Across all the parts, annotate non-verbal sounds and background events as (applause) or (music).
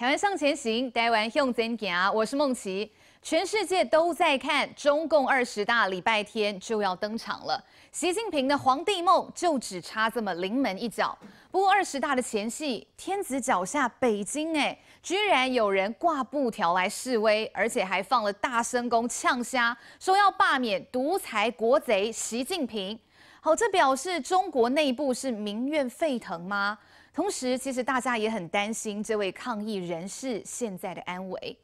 台湾向前行，台湾向前行。我是梦琪。全世界都在看，中共二十大礼拜天就要登场了。习近平的皇帝梦就只差这么临门一脚。不过二十大的前夕，天子脚下北京，哎，居然有人挂布条来示威，而且还放了大声公呛虾，说要罢免独裁国贼习近平。好，这表示中国内部是民怨沸腾吗？同时，其实大家也很担心这位抗议人士现在的安危。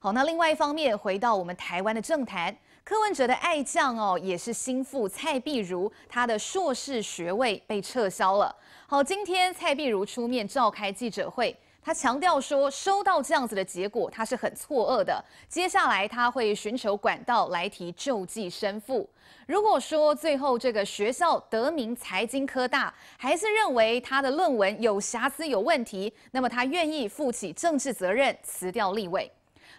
好，那另外一方面，回到我们台湾的政坛，柯文哲的爱将哦，也是心腹蔡碧如，他的硕士学位被撤销了。好，今天蔡碧如出面召开记者会。他强调说，收到这样子的结果，他是很错愕的。接下来他会寻求管道来提救济身复。如果说最后这个学校得名财经科大，还是认为他的论文有瑕疵有问题，那么他愿意负起政治责任辞掉立委。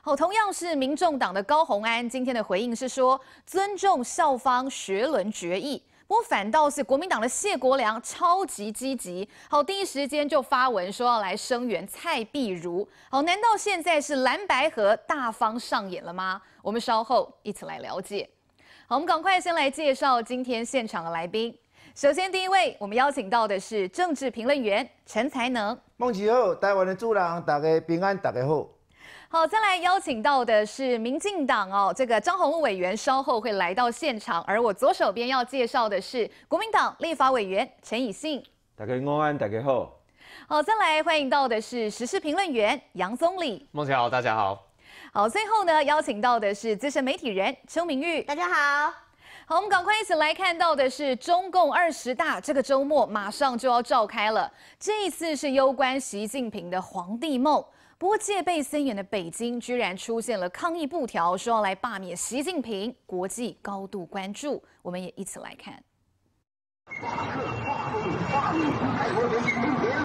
好，同样是民众党的高虹安今天的回应是说，尊重校方学伦决议。我反倒是国民党的谢国良超级积极，好第一时间就发文说要来声援蔡碧如，好难道现在是蓝白河大方上演了吗？我们稍后一起来了解。好，我们赶快先来介绍今天现场的来宾。首先第一位，我们邀请到的是政治评论员陈才能。孟启后，台湾的主人，大家平安，大家好。好，再来邀请到的是民进党哦，这个张宏陆委员稍后会来到现场，而我左手边要介绍的是国民党立法委员陈以信。大家午安，大家好。好，再来欢迎到的是时事评论员杨宗理。孟乔，大家好。好，最后呢，邀请到的是资深媒体人邱明玉。大家好。好，我们赶快一起来看到的是中共二十大，这个周末马上就要召开了。这一次是攸关习近平的皇帝梦。不过戒备森严的北京居然出现了抗议布条，说要来罢免习近平，国际高度关注，我们也一起来看。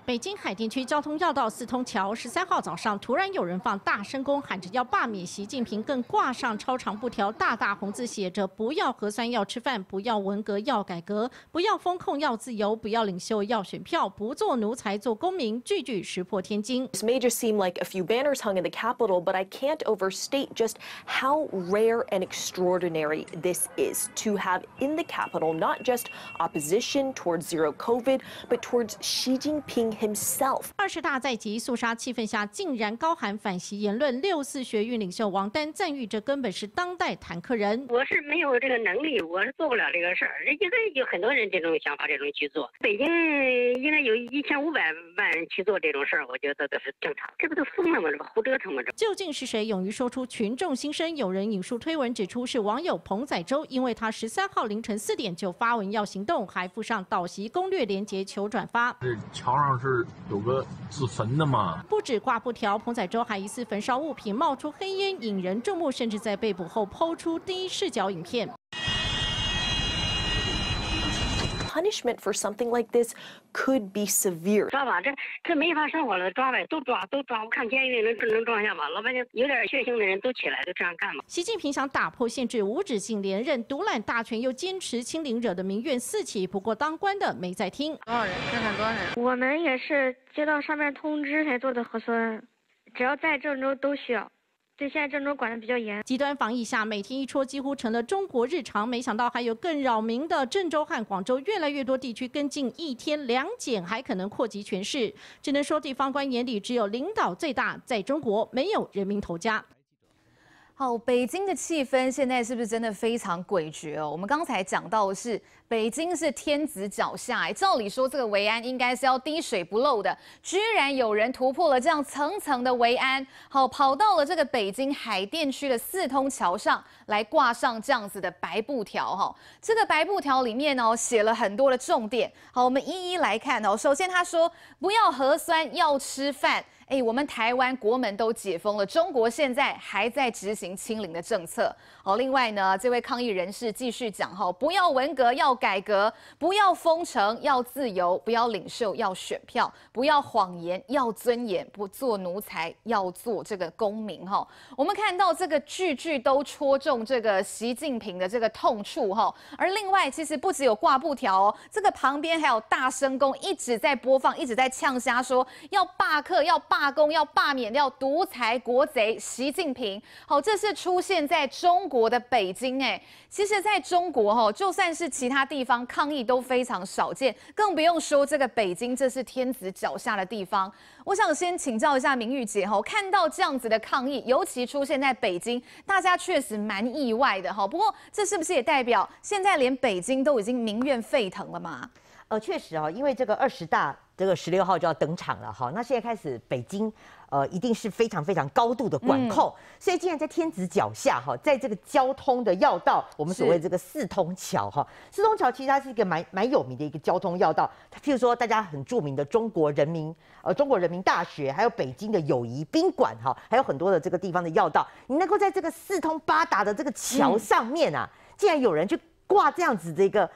北京海淀区交通要道四通桥十三号早上，突然有人放大声公喊着要罢免习近平，更挂上超长布条，大大红字写着“不要核酸要吃饭，不要文革要改革，不要风控要自由，不要领袖要选票，不做奴才做公民”，句句石破天惊。This may just seem like a few banners hung in the capital, but I can't overstate just how rare and extraordinary this is to have in the capital not just opposition towards zero COVID. u towards but Xi Jinping himself。二十大在即，肃杀气氛下，竟然高喊反习言论。六四学运领袖王丹赞誉这根本是当代坦克人。我是没有这个能力，我是做不了这个事儿。应该有很多人这种想法，这种去做。北京应该有一千五百万人去做这种事儿，我觉得这是正常。这不都疯了吗？这不胡折腾吗？这究竟是谁勇于说出群众心声？有人引述推文指出，是网友彭仔洲，因为他十三号凌晨四点就发文要行动，还附上倒习攻略连。求转发！这桥上是有个自焚的吗？不止挂布条，彭仔洲还疑似焚烧物品，冒出黑烟引人注目，甚至在被捕后抛出第一视角影片。punishment something like this for could be severe. 抓吧，这这没法生活了，抓呗，都抓都抓。我看监狱里能能装下吗？老百姓有点血性的人，都起来都这样干嘛？习近平想打破限制，无止境连任，独揽大权，又坚持清零，惹得民怨四起。不过当官的没在听。多少人？看看多少人。我们也是接到上面通知才做的核酸，只要在郑州都需要。对，现在郑州管的比较严，极端防疫下，每天一戳几乎成了中国日常。没想到还有更扰民的，郑州和广州越来越多地区跟进一天两检，还可能扩及全市。只能说地方官眼里只有领导最大，在中国没有人民头家。好，北京的气氛现在是不是真的非常诡谲哦？我们刚才讲到的是北京是天子脚下，哎，照理说这个维安应该是要滴水不漏的，居然有人突破了这样层层的维安，好，跑到了这个北京海淀区的四通桥上来挂上这样子的白布条哈。这个白布条里面哦，写了很多的重点，好，我们一一来看哦。首先他说不要核酸，要吃饭。哎，我们台湾国门都解封了，中国现在还在执行清零的政策。哦，另外呢，这位抗议人士继续讲哈，不要文革，要改革；不要封城，要自由；不要领袖，要选票；不要谎言，要尊严；不做奴才，要做这个公民。哈，我们看到这个句句都戳中这个习近平的这个痛处。哈，而另外，其实不只有挂布条，这个旁边还有大声公一直在播放，一直在呛瞎说要罢课，要罢。罢工要罢免，要独裁国贼习近平。好，这是出现在中国的北京。哎，其实在中国，哈，就算是其他地方抗议都非常少见，更不用说这个北京，这是天子脚下的地方。我想先请教一下明玉姐，哈，看到这样子的抗议，尤其出现在北京，大家确实蛮意外的，哈。不过，这是不是也代表现在连北京都已经民怨沸腾了吗？呃，确实啊，因为这个二十大。这个十六号就要登场了哈，那现在开始，北京，呃，一定是非常非常高度的管控，所以竟然在天子脚下哈，在这个交通的要道，我们所谓这个四通桥哈，四通桥其实它是一个蛮蛮有名的一个交通要道，譬如说大家很著名的中国人民呃中国人民大学，还有北京的友谊宾馆哈，还有很多的这个地方的要道，你能够在这个四通八达的这个桥上面啊，竟然有人去挂这样子的一个。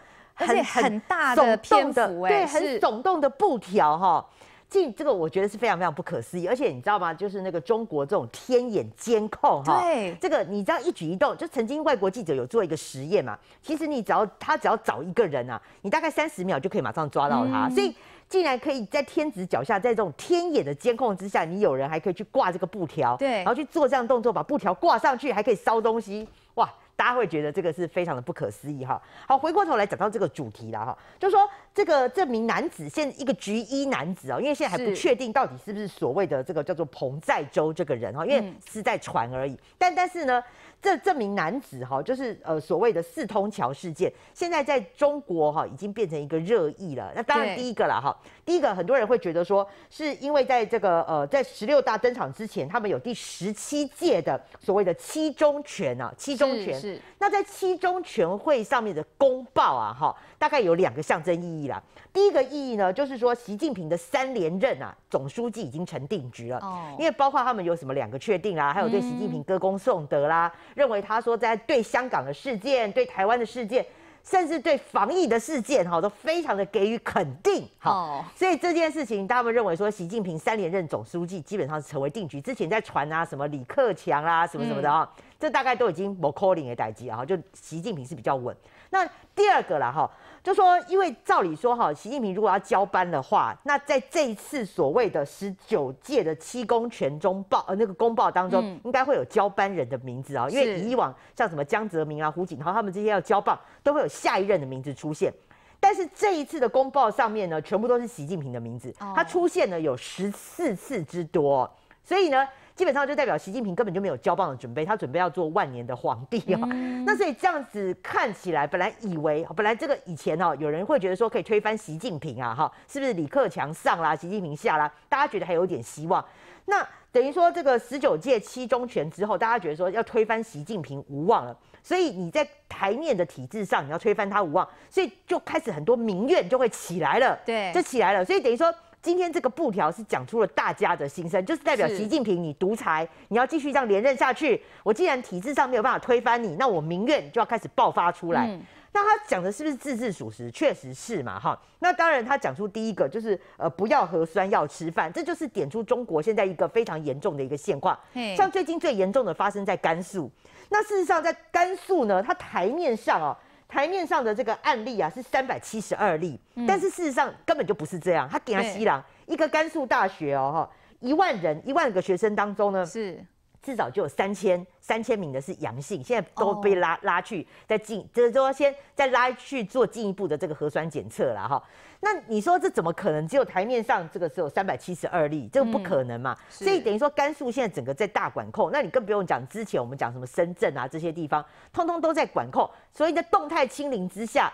很很大的洞的，对，很耸动的布条哈，这这个我觉得是非常非常不可思议。而且你知道吗？就是那个中国这种天眼监控哈，对，这个你知道一举一动，就曾经外国记者有做一个实验嘛，其实你只要他只要找一个人啊，你大概三十秒就可以马上抓到他。所以竟然可以在天子脚下，在这种天眼的监控之下，你有人还可以去挂这个布条，对，然后去做这样动作，把布条挂上去，还可以烧东西，哇！大家会觉得这个是非常的不可思议哈。好，回过头来讲到这个主题啦哈，就是说这个这名男子现一个局一男子哦，因为现在还不确定到底是不是所谓的这个叫做彭在洲这个人哈，因为是在传而已。但但是呢。这这名男子哈，就是呃所谓的四通桥事件，现在在中国哈已经变成一个热议了。那当然第一个了哈，第一个很多人会觉得说，是因为在这个呃在十六大登场之前，他们有第十七届的所谓的七中全啊，七中全。是。那在七中全会上面的公报啊哈，大概有两个象征意义啦。第一个意义呢，就是说习近平的三连任啊，总书记已经成定局了。哦。因为包括他们有什么两个确定啦，还有对习近平歌功颂德啦。认为他说在对香港的事件、对台湾的事件，甚至对防疫的事件，哈，都非常的给予肯定，哈。所以这件事情，他们认为说习近平三连任总书记基本上是成为定局。之前在传啊什么李克强啦什么什么的啊，这大概都已经不 calling 的代际啊，就习近平是比较稳。那第二个啦哈。就说，因为照理说哈，习近平如果要交班的话，那在这一次所谓的十九届的七公全中报呃那个公报当中，应该会有交班人的名字啊，因为以往像什么江泽民啊、胡锦涛他们这些要交棒，都会有下一任的名字出现。但是这一次的公报上面呢，全部都是习近平的名字，他出现了有十四次之多，所以呢。基本上就代表习近平根本就没有交棒的准备，他准备要做万年的皇帝啊！(laughs) 那所以这样子看起来，本来以为本来这个以前哦，有人会觉得说可以推翻习近平啊，哈，是不是李克强上啦，习近平下啦，大家觉得还有一点希望。那等于说这个十九届七中全之后，大家觉得说要推翻习近平无望了，所以你在台面的体制上你要推翻他无望，所以就开始很多民怨就会起来了，对，就起来了。所以等于说。今天这个布条是讲出了大家的心声，就是代表习近平，你独裁，你要继续这样连任下去。我既然体制上没有办法推翻你，那我民怨就要开始爆发出来。那他讲的是不是字字属实？确实是嘛，哈。那当然，他讲出第一个就是呃，不要核酸，要吃饭，这就是点出中国现在一个非常严重的一个现况。像最近最严重的发生在甘肃。那事实上在甘肃呢，它台面上啊。台面上的这个案例啊，是三百七十二例，但是事实上根本就不是这样。他给他西郎一个甘肃大学哦，哈，一万人一万个学生当中呢是。至少就有三千三千名的是阳性，现在都被拉拉去再进，就是说先再拉去做进一步的这个核酸检测了哈。那你说这怎么可能？只有台面上这个只有三百七十二例，这个不可能嘛？所以等于说甘肃现在整个在大管控，那你更不用讲之前我们讲什么深圳啊这些地方，通通都在管控，所以在动态清零之下。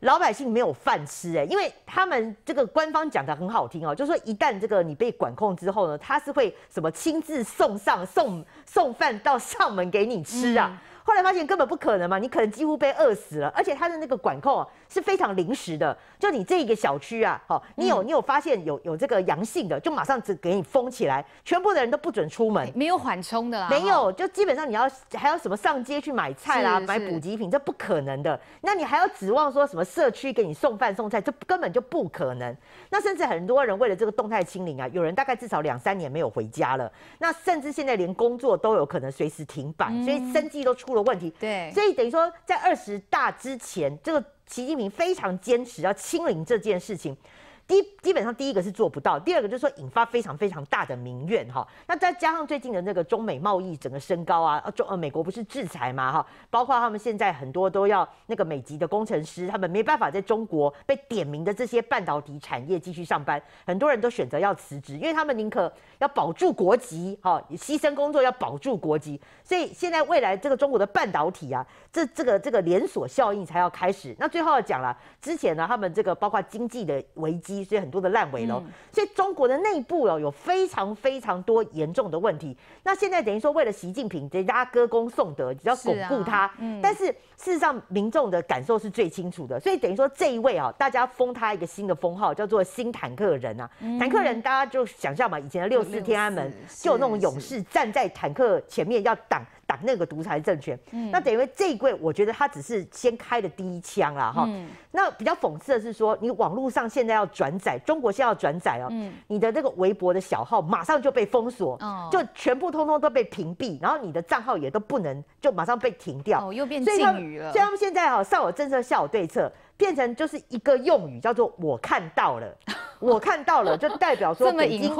老百姓没有饭吃哎，因为他们这个官方讲的很好听哦，就说一旦这个你被管控之后呢，他是会什么亲自送上送送饭到上门给你吃啊。后来发现根本不可能嘛，你可能几乎被饿死了，而且他的那个管控啊、是非常临时的，就你这一个小区啊，好，你有你有发现有有这个阳性的，就马上只给你封起来，全部的人都不准出门，没有缓冲的，没有，就基本上你要还要什么上街去买菜啦、买补给品，这不可能的。那你还要指望说什么社区给你送饭送菜，这根本就不可能。那甚至很多人为了这个动态清零啊，有人大概至少两三年没有回家了，那甚至现在连工作都有可能随时停摆，所以生计都出。的问题，对，所以等于说，在二十大之前，这个习近平非常坚持要清零这件事情。基基本上第一个是做不到，第二个就是说引发非常非常大的民怨哈。那再加上最近的那个中美贸易整个升高啊，中呃美国不是制裁嘛哈，包括他们现在很多都要那个美籍的工程师，他们没办法在中国被点名的这些半导体产业继续上班，很多人都选择要辞职，因为他们宁可要保住国籍哈，牺牲工作要保住国籍。所以现在未来这个中国的半导体啊，这这个这个连锁效应才要开始。那最后要讲了，之前呢他们这个包括经济的危机。所以很多的烂尾喽，所以中国的内部哦有非常非常多严重的问题。那现在等于说为了习近平，人家歌功颂德，只要巩固他。但是事实上民众的感受是最清楚的，所以等于说这一位啊，大家封他一个新的封号，叫做“新坦克人”啊。坦克人，大家就想象嘛，以前的六四天安门就有那种勇士站在坦克前面要挡。挡那个独裁政权，那等于这柜，我觉得他只是先开的第一枪啦，哈。那比较讽刺的是说，你网络上现在要转载，中国在要转载哦，你的那个微博的小号马上就被封锁，就全部通通都被屏蔽，然后你的账号也都不能，就马上被停掉。哦，又变禁语了。所以他们现在啊，上有政策，下有对策，变成就是一个用语，叫做我看到了。(laughs) 我看到了，就代表说 (laughs) 北京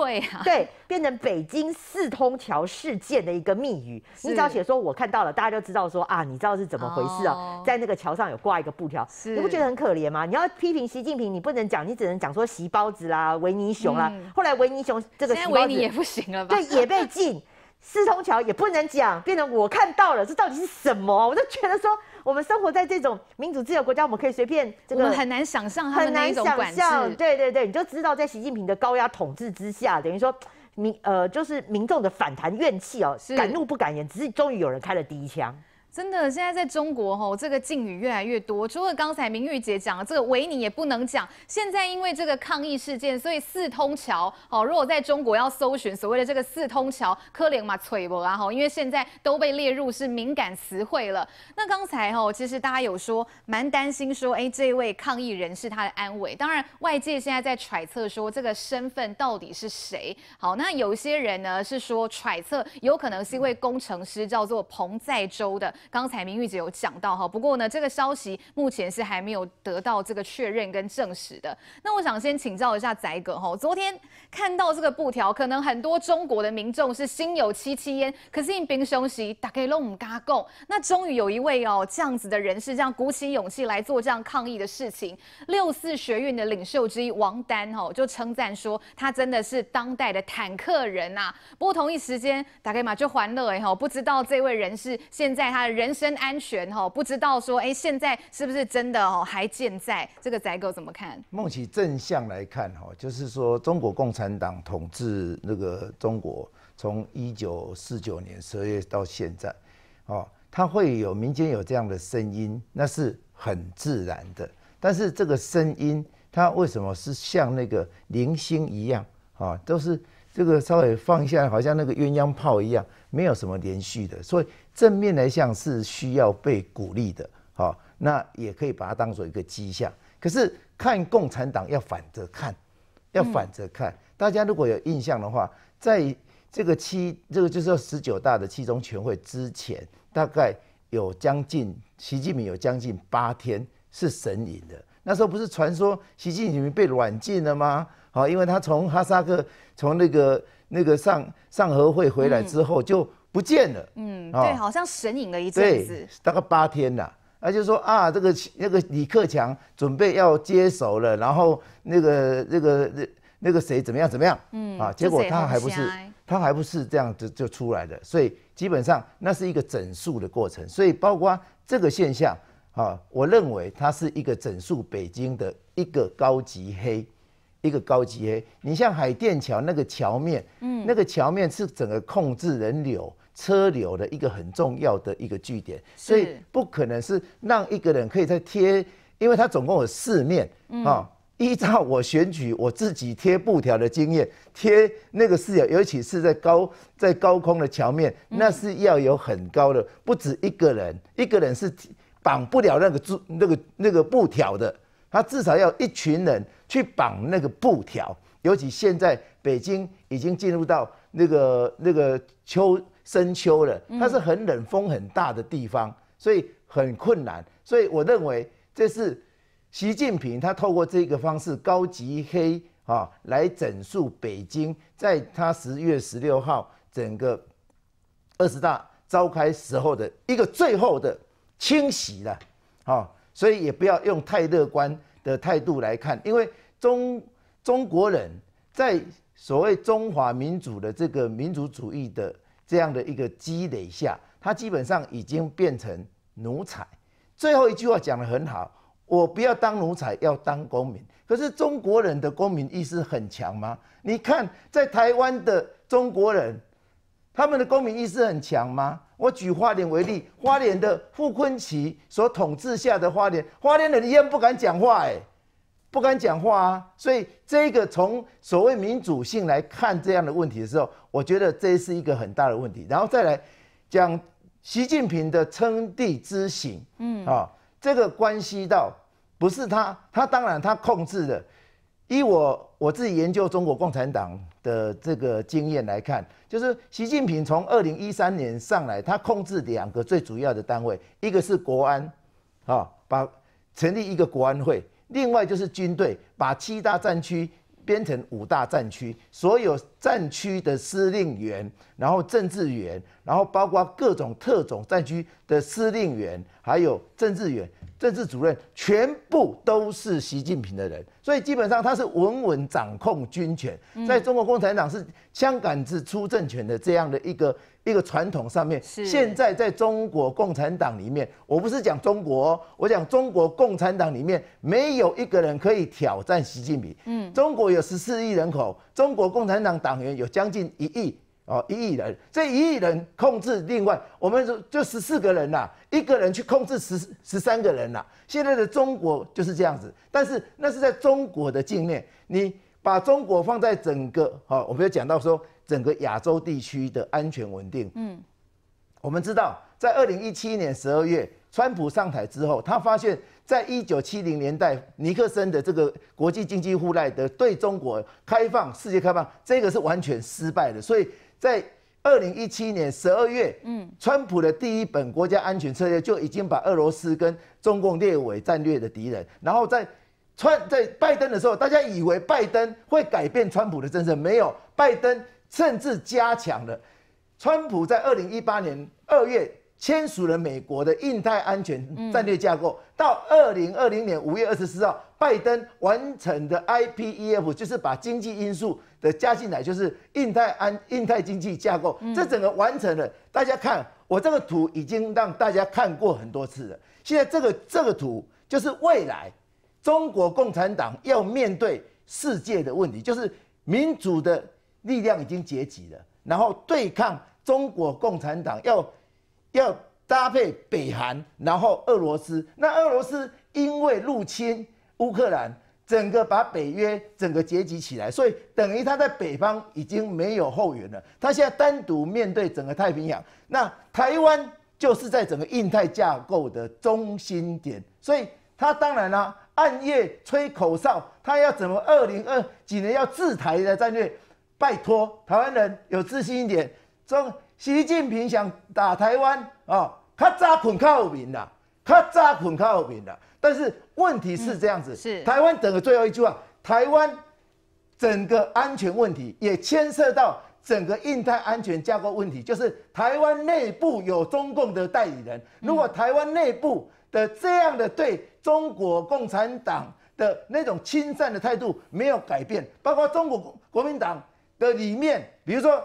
对，变成北京四通桥事件的一个密语。你只要写说“我看到了”，大家就知道说啊，你知道是怎么回事啊？在那个桥上有挂一个布条，你不觉得很可怜吗？你要批评习近平，你不能讲，你只能讲说“习包子”啦、“维尼熊”啦。后来维尼熊这个现在维尼也不行了，对，也被禁。四通桥也不能讲，变成我看到了，这到底是什么？我就觉得说，我们生活在这种民主自由国家，我们可以随便。我们很难想象很难想象，对对对，你就知道，在习近平的高压统治之下，等于说民呃，就是民众的反弹怨气哦，敢怒不敢言，只是终于有人开了第一枪。真的，现在在中国吼，这个禁语越来越多。除了刚才明玉姐讲的这个维尼也不能讲。现在因为这个抗议事件，所以四通桥哦，如果在中国要搜寻所谓的这个四通桥、科怜马崔伯啊哈，因为现在都被列入是敏感词汇了。那刚才哦，其实大家有说蛮担心，说哎，这位抗议人士他的安危。当然，外界现在在揣测说这个身份到底是谁。好，那有些人呢是说揣测有可能是一位工程师，叫做彭在洲的。刚才明玉姐有讲到哈，不过呢，这个消息目前是还没有得到这个确认跟证实的。那我想先请教一下仔哥哈，昨天看到这个布条，可能很多中国的民众是心有戚戚焉，可是应兵凶袭，打给龙母嘎贡。那终于有一位哦这样子的人士，这样鼓起勇气来做这样抗议的事情。六四学运的领袖之一王丹哈就称赞说，他真的是当代的坦克人呐。不过同一时间打给嘛就欢乐哎哈，不知道这位人士现在他。人身安全哈，不知道说哎，现在是不是真的哦？还健在？这个宅狗怎么看？梦琪正向来看哈，就是说中国共产党统治那个中国，从一九四九年十月到现在，哦，他会有民间有这样的声音，那是很自然的。但是这个声音，它为什么是像那个零星一样啊？都是这个稍微放下来，好像那个鸳鸯炮一样，没有什么连续的，所以。正面来讲是需要被鼓励的，好，那也可以把它当做一个迹象。可是看共产党要反着看，要反着看。大家如果有印象的话，在这个七，这个就是十九大的七中全会之前，大概有将近习近平有将近八天是神隐的。那时候不是传说习近平被软禁了吗？好，因为他从哈萨克从那个那个上上合会回来之后就。不见了，嗯，对，好像神隐了一阵子，大概八天了。那就说啊，这个那个李克强准备要接手了，然后那个那个那那个谁怎么样怎么样，嗯啊，结果他还不是他还不是这样子就出来的，所以基本上那是一个整数的过程，所以包括这个现象啊，我认为它是一个整数北京的一个高级黑。一个高级黑，你像海淀桥那个桥面，嗯，那个桥面是整个控制人流车流的一个很重要的一个据点，所以不可能是让一个人可以在贴，因为它总共有四面啊。依照我选举我自己贴布条的经验，贴那个视角，尤其是在高在高空的桥面，那是要有很高的，不止一个人，一个人是绑不了那个织那个那个布条的。他至少要一群人去绑那个布条，尤其现在北京已经进入到那个那个秋深秋了，它是很冷、风很大的地方，所以很困难。所以我认为这是习近平他透过这个方式高级黑啊来整肃北京，在他十月十六号整个二十大召开时候的一个最后的清洗了，啊。所以也不要用太乐观的态度来看，因为中中国人在所谓中华民族的这个民族主义的这样的一个积累下，他基本上已经变成奴才。最后一句话讲的很好，我不要当奴才，要当公民。可是中国人的公民意识很强吗？你看，在台湾的中国人，他们的公民意识很强吗？我举花莲为例，花莲的傅昆萁所统治下的花莲，花莲人一样不敢讲话，哎，不敢讲话啊！所以这个从所谓民主性来看这样的问题的时候，我觉得这是一个很大的问题。然后再来讲习近平的称帝之行，嗯，啊，这个关系到不是他，他当然他控制的，依我。我自己研究中国共产党的这个经验来看，就是习近平从二零一三年上来，他控制两个最主要的单位，一个是国安，啊，把成立一个国安会，另外就是军队，把七大战区编成五大战区，所有战区的司令员，然后政治员，然后包括各种特种战区的司令员，还有政治员。政治主任全部都是习近平的人，所以基本上他是稳稳掌控军权。在中国共产党是枪杆子出政权的这样的一个一个传统上面，现在在中国共产党里面，我不是讲中国，我讲中国共产党里面没有一个人可以挑战习近平。嗯，中国有十四亿人口，中国共产党党员有将近一亿。哦，一亿人，这一亿人控制另外，我们就十四个人呐，一个人去控制十十三个人呐。现在的中国就是这样子，但是那是在中国的境内。你把中国放在整个，哦，我们有讲到说整个亚洲地区的安全稳定。嗯，我们知道，在二零一七年十二月，川普上台之后，他发现在一九七零年代尼克森的这个国际经济互赖的对中国开放、世界开放，这个是完全失败的，所以。在二零一七年十二月，嗯，川普的第一本国家安全策略就已经把俄罗斯跟中共列为战略的敌人。然后在川在拜登的时候，大家以为拜登会改变川普的政策，没有，拜登甚至加强了。川普在二零一八年二月签署了美国的印太安全战略架构，到二零二零年五月二十四号。拜登完成的 IPEF 就是把经济因素的加进来，就是印太安印太经济架构，这整个完成了。大家看我这个图已经让大家看过很多次了。现在这个这个图就是未来中国共产党要面对世界的问题，就是民主的力量已经解体了，然后对抗中国共产党要要搭配北韩，然后俄罗斯。那俄罗斯因为入侵。乌克兰整个把北约整个结集起来，所以等于他在北方已经没有后援了。他现在单独面对整个太平洋，那台湾就是在整个印太架构的中心点，所以他当然啦，暗夜吹口哨，他要怎么二零二几年要自台的战略？拜托，台湾人有自信一点，中习近平想打台湾哦，他早困靠民啦。他扎捆靠平的，但是问题是这样子：是台湾整个最后一句话，台湾整个安全问题也牵涉到整个印太安全架构问题，就是台湾内部有中共的代理人。如果台湾内部的这样的对中国共产党的那种亲善的态度没有改变，包括中国国民党的里面，比如说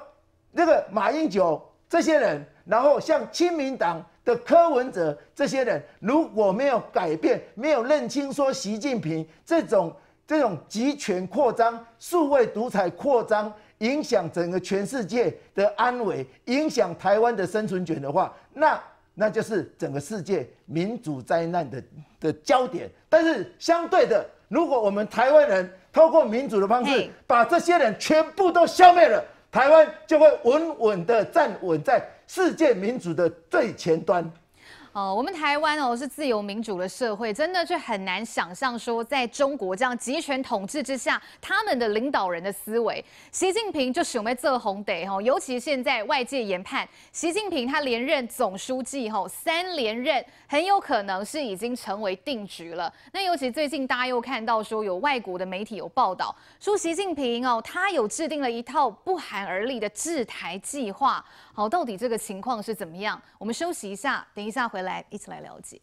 那个马英九这些人，然后像亲民党。的柯文哲这些人如果没有改变、没有认清说习近平这种这种集权扩张、数位独裁扩张，影响整个全世界的安危，影响台湾的生存权的话，那那就是整个世界民主灾难的的焦点。但是相对的，如果我们台湾人透过民主的方式，把这些人全部都消灭了，台湾就会稳稳的站稳在。世界民主的最前端，哦，我们台湾哦是自由民主的社会，真的就很难想象说，在中国这样集权统治之下，他们的领导人的思维，习近平就使用们这红得哈，尤其现在外界研判，习近平他连任总书记吼三连任很有可能是已经成为定局了。那尤其最近大家又看到说，有外国的媒体有报道说，习近平哦，他有制定了一套不寒而栗的制台计划。好，到底这个情况是怎么样？我们休息一下，等一下回来一起来了解。